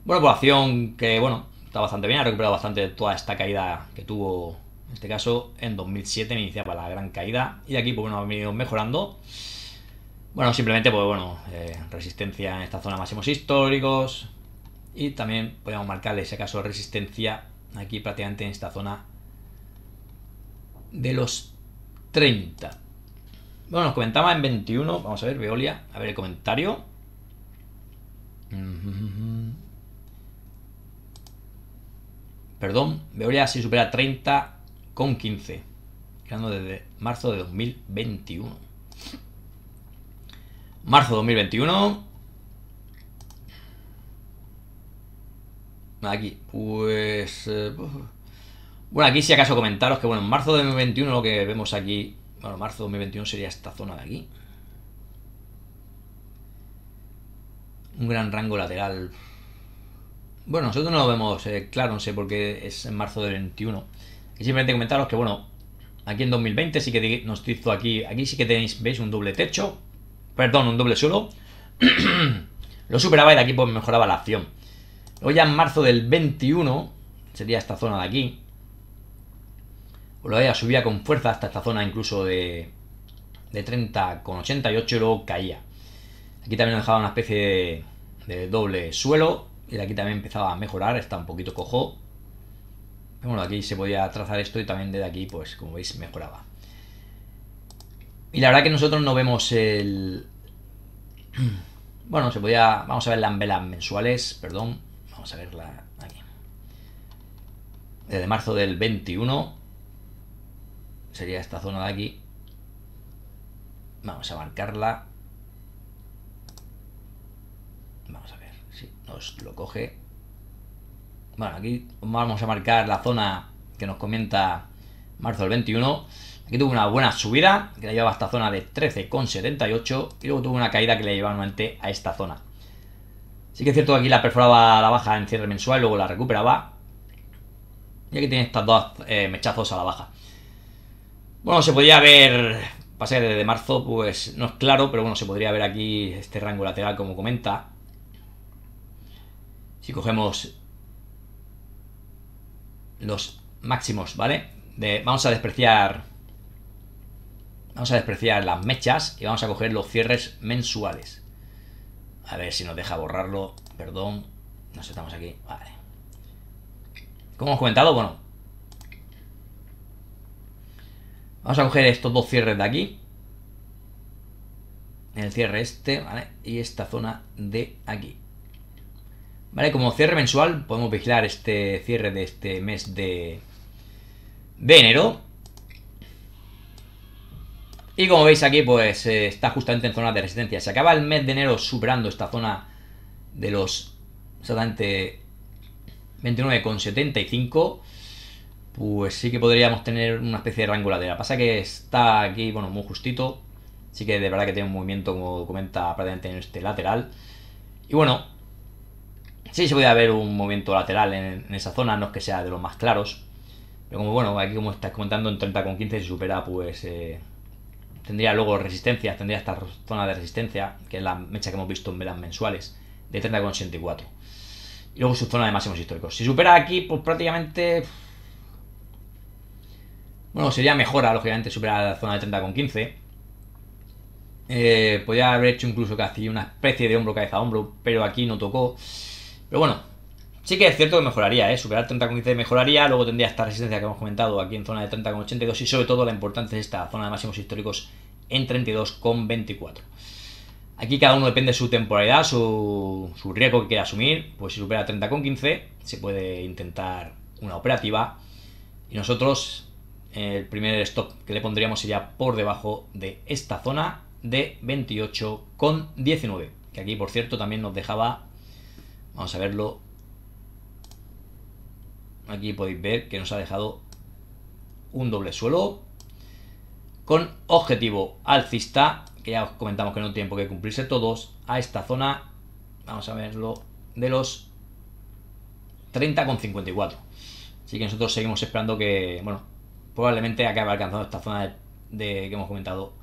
Bueno, población pues que, bueno, está bastante bien, ha recuperado bastante toda esta caída que tuvo, en este caso, en 2007, iniciaba la gran caída, y aquí, pues bueno, ha venido mejorando. Bueno, simplemente, pues bueno, eh, resistencia en esta zona máximos históricos, y también podemos marcarle, si acaso, resistencia aquí prácticamente en esta zona de los 30. Bueno, nos comentaba en 21, vamos a ver, Veolia, a ver el comentario perdón, Veolia si supera 30 con 15, quedando desde marzo de 2021. Marzo de 2021. Aquí, pues... Eh, bueno, aquí si acaso comentaros que, bueno, en marzo de 2021 lo que vemos aquí... Bueno, marzo de 2021 sería esta zona de aquí. Un gran rango lateral bueno, nosotros no lo vemos eh, claro, no sé por qué es en marzo del 21. Y simplemente comentaros que, bueno, aquí en 2020 sí que nos hizo aquí, aquí sí que tenéis, veis, un doble techo, perdón, un doble suelo. (clears throat) lo superaba y de aquí pues mejoraba la acción. Hoy ya en marzo del 21, sería esta zona de aquí, lo O había subía con fuerza hasta esta zona incluso de, de 30,88 y luego caía. Aquí también nos dejaba una especie de doble suelo y de aquí también empezaba a mejorar, está un poquito cojo. Pero bueno, aquí se podía trazar esto y también de aquí, pues como veis, mejoraba. Y la verdad que nosotros no vemos el... (clears throat) Bueno, se podía... Vamos a ver las velas mensuales, perdón. Vamos a verla aquí. Desde marzo del 21. Sería esta zona de aquí. Vamos a marcarla. lo coge. Bueno, aquí vamos a marcar la zona que nos comenta marzo del 21. Aquí tuvo una buena subida, que la llevaba a esta zona de 13,78 y luego tuvo una caída que le llevaba nuevamente a esta zona. Sí que es cierto que aquí la perforaba a la baja en cierre mensual, luego la recuperaba. Y aquí tiene estas dos eh, mechazos a la baja. Bueno, se podría ver, pasé desde marzo, pues no es claro, pero bueno, se podría ver aquí este rango lateral como comenta si cogemos los máximos, ¿vale? vamos a despreciar vamos a despreciar las mechas y vamos a coger los cierres mensuales. A ver si nos deja borrarlo, perdón, nos estamos aquí, vale. Como hemos comentado, bueno, vamos a coger estos dos cierres de aquí, el cierre este, ¿vale? Y esta zona de aquí. ¿Vale? Como cierre mensual podemos vigilar este cierre de este mes de, de enero. Y como veis aquí, pues eh, está justamente en zona de resistencia. Se acaba el mes de enero superando esta zona de los exactamente 29,75. Pues sí que podríamos tener una especie de rango lateral. Pasa que está aquí, bueno, muy justito. así que de verdad que tiene un movimiento, como documenta prácticamente en este lateral. Y bueno, Sí, se puede ver un movimiento lateral en, esa zona, no es que sea de los más claros. Pero como bueno, aquí como estás comentando, en 30 con 15 se supera, pues eh, tendría luego resistencia, tendría esta zona de resistencia, que es la mecha que hemos visto en velas mensuales, de 30 con Y luego su zona de máximos históricos. Si supera aquí, pues prácticamente... Bueno, sería mejora, lógicamente, superar la zona de 30 con 15. Eh, podría haber hecho incluso casi una especie de hombro cabeza hombro, pero aquí no tocó. Pero bueno, sí que es cierto que mejoraría, ¿eh? Superar 30,15 mejoraría, luego tendría esta resistencia que hemos comentado aquí en zona de 30,82 y sobre todo la importancia de esta zona de máximos históricos en 32,24. Aquí cada uno depende de su temporalidad, su, su riesgo que quiera asumir. Pues si supera 30,15 se puede intentar una operativa. Y nosotros el primer stop que le pondríamos sería por debajo de esta zona de 28,19. Que aquí por cierto también nos dejaba Vamos a verlo. Aquí podéis ver que nos ha dejado un doble suelo con objetivo alcista, que ya os comentamos que no tiene por qué cumplirse todos, a esta zona, vamos a verlo, de los 30,54. Así que nosotros seguimos esperando que, bueno, probablemente acabe alcanzando esta zona que hemos comentado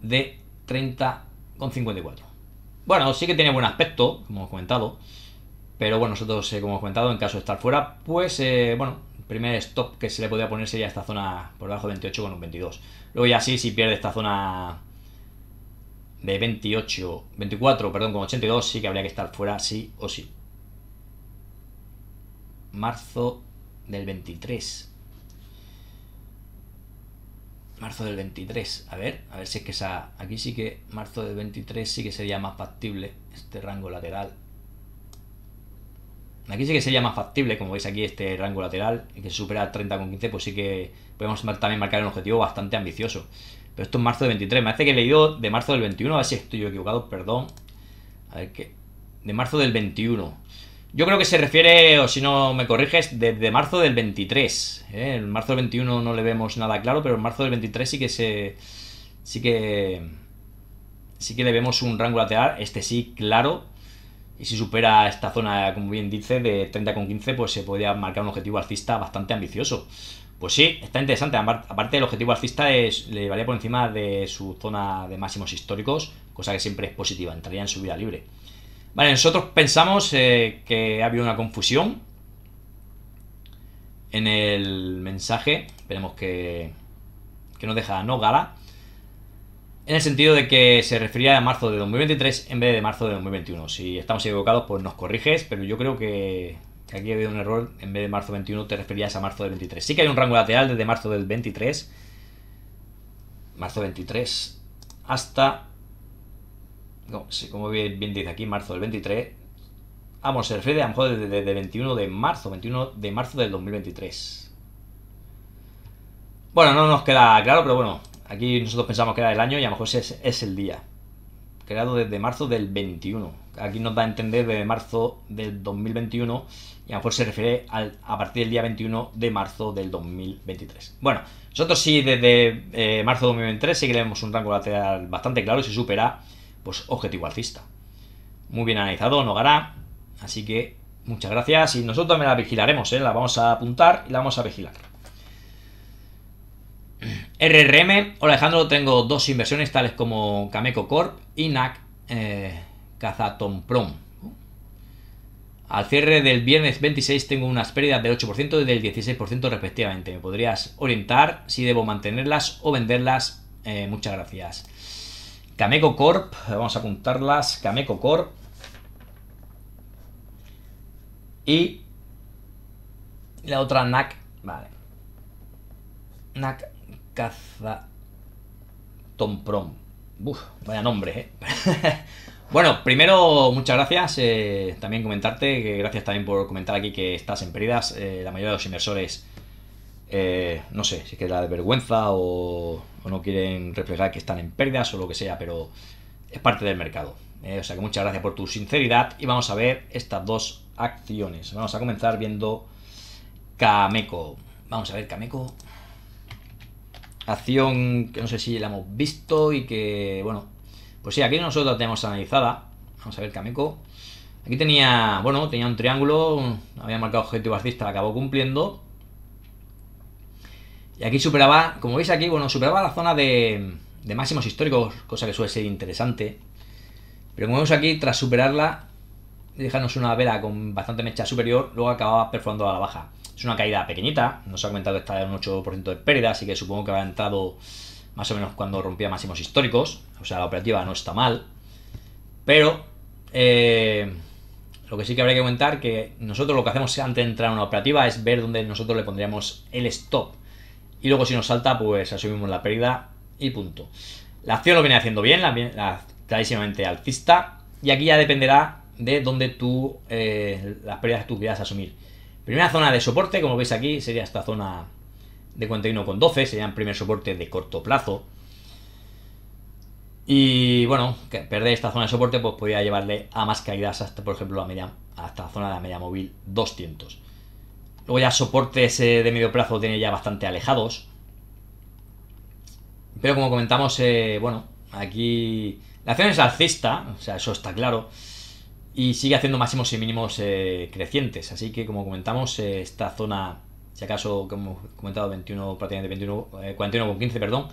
de 30,54. Bueno, sí que tiene buen aspecto, como hemos comentado. Pero bueno, nosotros, eh, como he comentado, en caso de estar fuera, pues eh, bueno, el primer stop que se le podría poner sería esta zona por debajo de 28 con un 22. Luego ya sí, si pierde esta zona de 28, 24, perdón, con 82, sí que habría que estar fuera, sí o sí. Marzo del 23. Marzo del 23, a ver, a ver si es que esa, aquí sí que marzo del 23 sí que sería más factible este rango lateral Aquí sí que sería más factible, como veis aquí, este rango lateral, que se supera 30,15, pues sí que podemos también marcar un objetivo bastante ambicioso. Pero esto es marzo del 23, me parece que he leído de marzo del 21, a ver si estoy yo equivocado, perdón. A ver qué... De marzo del 21. Yo creo que se refiere, o si no me corriges, desde de marzo del 23. ¿eh? En marzo del 21 no le vemos nada claro, pero en marzo del 23 sí que se... Sí que... Sí que le vemos un rango lateral, este sí, claro, y si supera esta zona, como bien dice, de con 15, pues se podría marcar un objetivo alcista bastante ambicioso. Pues sí, está interesante. Aparte, el objetivo alcista es, le varía por encima de su zona de máximos históricos, cosa que siempre es positiva, entraría en su vida libre. Vale, nosotros pensamos eh, que ha habido una confusión en el mensaje. Esperemos que, que nos deja no gala en el sentido de que se refería a marzo de 2023 en vez de marzo de 2021. Si estamos equivocados, pues nos corriges, pero yo creo que, aquí ha habido un error. En vez de marzo 21 te referías a marzo de 23. Sí que hay un rango lateral desde marzo del 23, marzo 23, hasta, no, sí, como bien, bien, dice aquí, marzo del 23. Vamos, se refiere a lo mejor desde, desde 21 de marzo, 21 de marzo del 2023. Bueno, no nos queda claro, pero bueno, Aquí nosotros pensamos que era el año y a lo mejor es, el día. Creado desde marzo del 21. Aquí nos da a entender desde marzo del 2021 y a lo mejor se refiere al, a partir del día 21 de marzo del 2023. Bueno, nosotros sí desde eh, marzo de 2023 sí que un rango lateral bastante claro y se supera pues objetivo alcista. Muy bien analizado, no hará. Así que muchas gracias y nosotros también la vigilaremos, ¿eh? la vamos a apuntar y la vamos a vigilar. RRM, hola Alejandro, tengo dos inversiones tales como Cameco Corp y NAC eh, Al cierre del viernes 26 tengo unas pérdidas del 8% y del 16% respectivamente. ¿Me podrías orientar si debo mantenerlas o venderlas? Eh, muchas gracias. Cameco Corp, vamos a apuntarlas. Cameco Corp. Y la otra NAC, vale. NAC Caza Tom Uf, vaya nombre, ¿eh? (laughs) bueno, primero, muchas gracias. Eh, también comentarte, que gracias también por comentar aquí que estás en pérdidas. Eh, la mayoría de los inversores, eh, no sé, si es que la de vergüenza o, o, no quieren reflejar que están en pérdidas o lo que sea, pero es parte del mercado. o sea que muchas gracias por tu sinceridad y vamos a ver estas dos acciones. Vamos a comenzar viendo Cameco. Vamos a ver Cameco. Acción que no sé si la hemos visto y que, bueno, pues sí, aquí nosotros la tenemos analizada. Vamos a ver Cameco. Aquí tenía, bueno, tenía un triángulo, había marcado objetivo artista, la acabó cumpliendo. Y aquí superaba, como veis aquí, bueno, superaba la zona de, de máximos históricos, cosa que suele ser interesante. Pero como vemos aquí, tras superarla, dejarnos una vela con bastante mecha superior, luego acababa perforando a la baja. Es una caída pequeñita, nos ha comentado que está en un 8% de pérdida, así que supongo que ha entrado más o menos cuando rompía máximos históricos, o sea, la operativa no está mal, pero eh, lo que sí que habría que comentar que nosotros lo que hacemos antes de entrar en una operativa es ver dónde nosotros le pondríamos el stop. Y luego si nos salta, pues asumimos la pérdida y punto. La acción lo viene haciendo bien, la, tradicionalmente alcista. Y aquí ya dependerá de dónde tú, eh, las pérdidas tú quieras asumir. Primera zona de soporte, como veis aquí, sería esta zona de 41,12, sería el primer soporte de corto plazo. Y bueno, perder esta zona de soporte pues podría llevarle a más caídas hasta, por ejemplo, a media, hasta la zona de la media móvil 200. Luego ya soportes eh, de medio plazo tiene ya bastante alejados. Pero como comentamos, eh, bueno, aquí la acción es alcista, o sea, eso está claro y sigue haciendo máximos y mínimos eh, crecientes. Así que, como comentamos, eh, esta zona, si acaso, como hemos comentado, 21, prácticamente 21, eh, 41,15, perdón,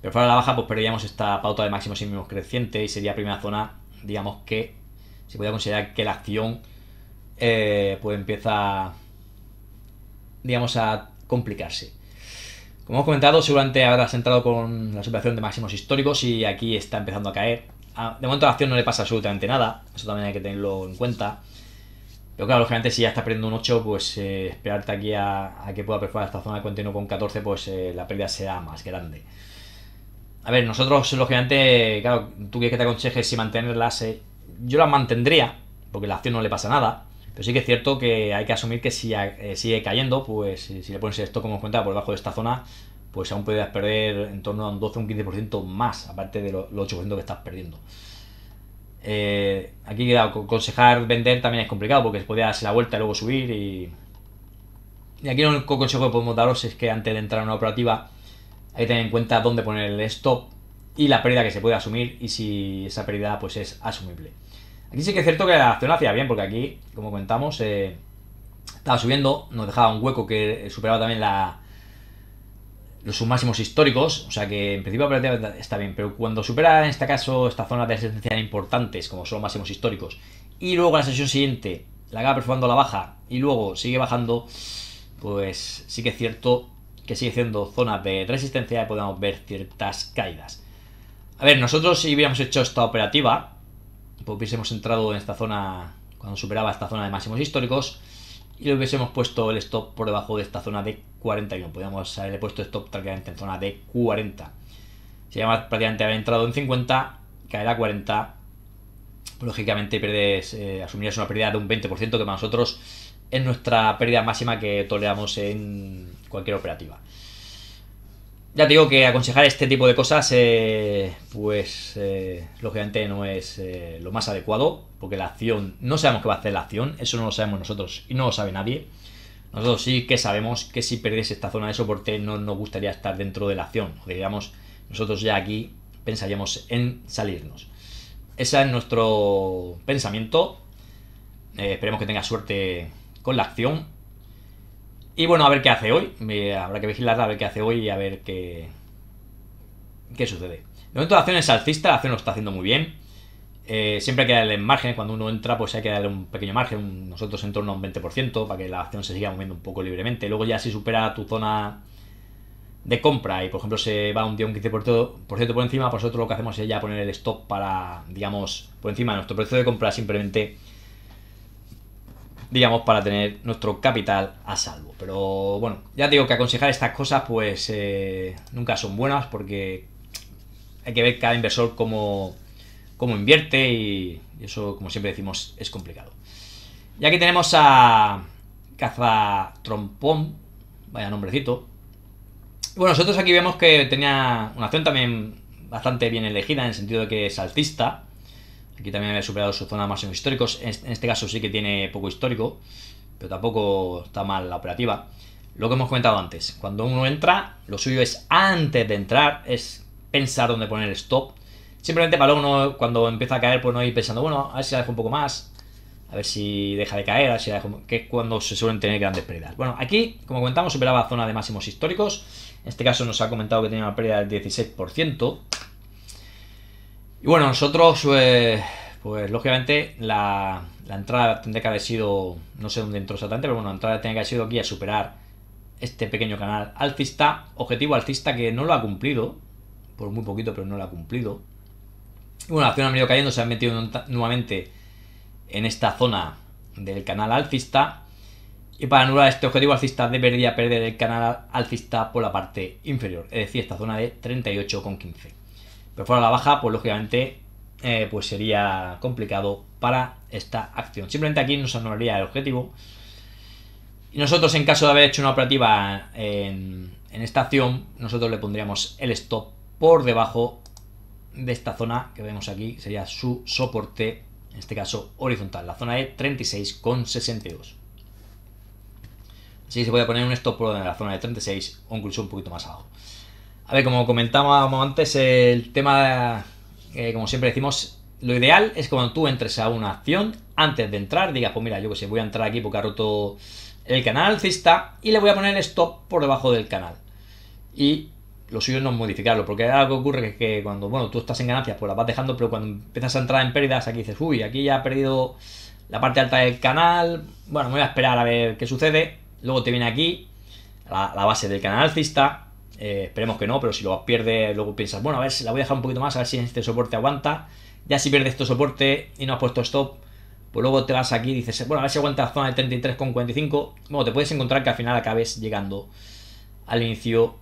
pero fuera de la baja, pues perderíamos esta pauta de máximos y mínimos crecientes y sería primera zona, digamos que se podría considerar que la acción eh, pues empieza, digamos, a complicarse. Como hemos comentado, seguramente habrás entrado con la superación de máximos históricos y aquí está empezando a caer de momento la acción no le pasa absolutamente nada, eso también hay que tenerlo en cuenta. Pero claro, lógicamente si ya está perdiendo un 8, pues eh, esperarte aquí a, que pueda perforar esta zona de continuo con 14, pues eh, la pérdida será más grande. A ver, nosotros, lógicamente, claro, tú quieres que te aconsejes si mantenerla. Eh, yo la mantendría, porque la acción no le pasa nada. Pero sí que es cierto que hay que asumir que si sigue cayendo, pues si le pones esto como cuenta por debajo de esta zona, pues aún podrías perder en torno a un 12 o un 15% más, aparte de los 8% que estás perdiendo. Eh, aquí, queda aconsejar vender también es complicado porque se podía darse la vuelta y luego subir. Y, aquí el único consejo que podemos daros es que antes de entrar en una operativa hay que tener en cuenta dónde poner el stop y la pérdida que se puede asumir y si esa pérdida pues es asumible. Aquí sí que es cierto que la acción hacía bien porque aquí, como comentamos, eh, estaba subiendo, nos dejaba un hueco que superaba también la, los máximos históricos, o sea que en principio está bien, pero cuando supera en este caso esta zona de resistencia importantes, como son máximos históricos, y luego en la sesión siguiente la acaba perforando la baja y luego sigue bajando, pues sí que es cierto que sigue siendo zona de resistencia y podemos ver ciertas caídas. A ver, nosotros si hubiéramos hecho esta operativa, pues hubiésemos entrado en esta zona cuando superaba esta zona de máximos históricos, y que hemos puesto el stop por debajo de esta zona de 40 41. Podríamos haberle puesto stop prácticamente en zona de 40. Si llama prácticamente haber entrado en 50, caerá a 40. Pues, lógicamente pierdes, eh, una pérdida de un 20% que para nosotros es nuestra pérdida máxima que toleramos en cualquier operativa. Ya te digo que aconsejar este tipo de cosas, eh, pues eh, lógicamente no es eh, lo más adecuado, porque la acción, no sabemos qué va a hacer la acción, eso no lo sabemos nosotros y no lo sabe nadie. Nosotros sí que sabemos que si perdiese esta zona de soporte no nos gustaría estar dentro de la acción, digamos, nosotros ya aquí pensaríamos en salirnos. Ese es nuestro pensamiento. esperemos que tenga suerte con la acción y bueno, a ver qué hace hoy. habrá que vigilarla, a ver qué hace hoy y a ver qué, qué sucede. De momento la acción es alcista, la acción lo está haciendo muy bien. Eh, siempre hay que darle margen, cuando uno entra pues hay que darle un pequeño margen, nosotros en torno a un 20% para que la acción se siga moviendo un poco libremente. Luego ya si supera tu zona de compra y por ejemplo se va un día un 15% por encima, pues nosotros lo que hacemos es ya poner el stop para, digamos, por encima de nuestro precio de compra simplemente digamos, para tener nuestro capital a salvo. Pero bueno, ya digo que aconsejar estas cosas pues eh, nunca son buenas porque hay que ver cada inversor cómo, cómo invierte y eso, como siempre decimos, es complicado. Y aquí tenemos a Caza Trompón, vaya nombrecito. Bueno, nosotros aquí vemos que tenía una acción también bastante bien elegida en el sentido de que es altista Aquí también había superado su zona de máximos históricos. En este caso sí que tiene poco histórico, pero tampoco está mal la operativa. Lo que hemos comentado antes, cuando uno entra, lo suyo es antes de entrar, es pensar dónde poner el stop. Simplemente para uno, cuando empieza a caer, pues no ir pensando, bueno, a ver si la dejo un poco más, a ver si deja de caer, a que es cuando se suelen tener grandes pérdidas. Bueno, aquí, como comentamos, superaba zona de máximos históricos. En este caso nos ha comentado que tenía una pérdida del 16%. Y bueno, nosotros, eh, pues lógicamente la, entrada tendría que haber sido, no sé dónde entró exactamente, pero bueno, la entrada tendría que haber sido aquí a superar este pequeño canal alcista, objetivo alcista que no lo ha cumplido, por muy poquito, pero no lo ha cumplido. Y bueno, la acción ha venido cayendo, se ha metido nuevamente en esta zona del canal alcista. Y para anular este objetivo alcista debería perder el canal alcista por la parte inferior, es decir, esta zona de 38,15. Pero fuera la baja, pues lógicamente eh, pues sería complicado para esta acción. Simplemente aquí nos anularía el objetivo. Y nosotros, en caso de haber hecho una operativa en, esta acción, nosotros le pondríamos el stop por debajo de esta zona que vemos aquí, sería su soporte, en este caso horizontal, la zona de 36,62. Así se puede poner un stop por la zona de 36 o incluso un poquito más abajo. A ver, como comentábamos antes, el tema, eh, como siempre decimos, lo ideal es cuando tú entres a una acción, antes de entrar, digas, pues mira, yo que sé, voy a entrar aquí porque ha roto el canal alcista y le voy a poner stop por debajo del canal. Y lo suyo no modificarlo, porque algo ocurre que, que cuando, bueno, tú estás en ganancias, pues la vas dejando, pero cuando empiezas a entrar en pérdidas, aquí dices, uy, aquí ya ha perdido la parte alta del canal, bueno, me voy a esperar a ver qué sucede, luego te viene aquí la, la base del canal alcista, eh, esperemos que no, pero si lo pierde, luego piensas, bueno, a ver, si la voy a dejar un poquito más, a ver si este soporte aguanta. Ya si pierdes este soporte y no has puesto stop, pues luego te vas aquí y dices, bueno, a ver si aguanta la zona de 33,45. Bueno, te puedes encontrar que al final acabes llegando al inicio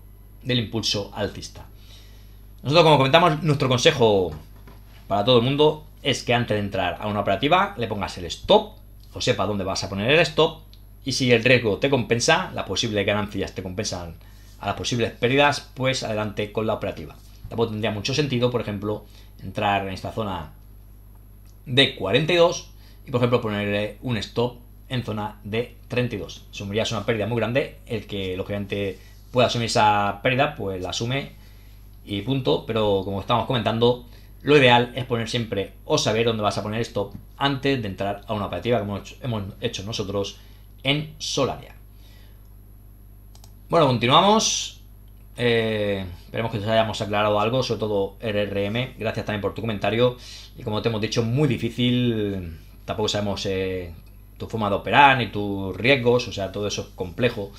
del impulso alcista. Nosotros, como comentamos, nuestro consejo para todo el mundo es que antes de entrar a una operativa le pongas el stop o sepa dónde vas a poner el stop y si el riesgo te compensa, las posibles ganancias te compensan a las posibles pérdidas, pues adelante con la operativa. Tampoco tendría mucho sentido, por ejemplo, entrar en esta zona de 42 y, por ejemplo, ponerle un stop en zona de 32. Asumiría una pérdida muy grande. El que lógicamente pueda asumir esa pérdida, pues la asume y punto. Pero como estamos comentando, lo ideal es poner siempre o saber dónde vas a poner stop antes de entrar a una operativa como hemos hecho nosotros en Solaria. Bueno, continuamos. Eh, esperemos que os hayamos aclarado algo, sobre todo RRM. Gracias también por tu comentario. Y como te hemos dicho, muy difícil. Tampoco sabemos eh, tu forma de operar ni tus riesgos. O sea, todo eso es complejo.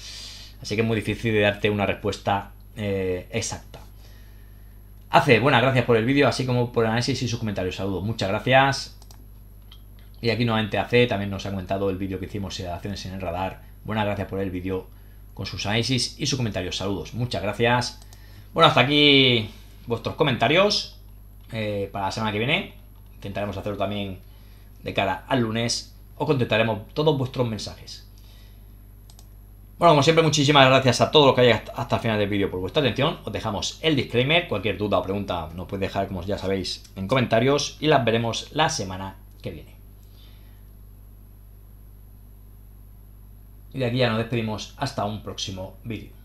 Así que es muy difícil de darte una respuesta eh, exacta. AC, buenas gracias por el vídeo, así como por el análisis y sus comentarios. Saludos, muchas gracias. Y aquí nuevamente AC también nos ha comentado el vídeo que hicimos de acciones en el radar. Buenas gracias por el vídeo con sus análisis y sus comentarios. Saludos, muchas gracias. Bueno, hasta aquí vuestros comentarios eh, para la semana que viene. Intentaremos hacerlo también de cara al lunes. Os contestaremos todos vuestros mensajes. Bueno, como siempre, muchísimas gracias a todos los que hayáis hasta el final del vídeo por vuestra atención. Os dejamos el disclaimer. Cualquier duda o pregunta nos puede dejar, como ya sabéis, en comentarios y las veremos la semana que viene. Y de aquí ya nos despedimos hasta un próximo vídeo.